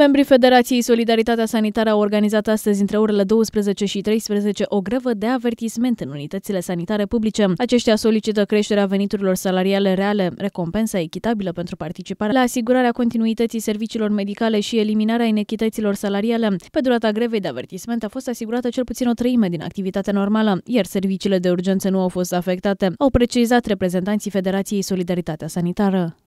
Membrii Federației Solidaritatea Sanitară au organizat astăzi între orele 12 și 13 o grevă de avertisment în unitățile sanitare publice. Aceștia solicită creșterea veniturilor salariale reale, recompensa echitabilă pentru participare la asigurarea continuității serviciilor medicale și eliminarea inechităților salariale. Pe durata grevei de avertisment a fost asigurată cel puțin o treime din activitatea normală, iar serviciile de urgență nu au fost afectate, au precizat reprezentanții Federației Solidaritatea Sanitară.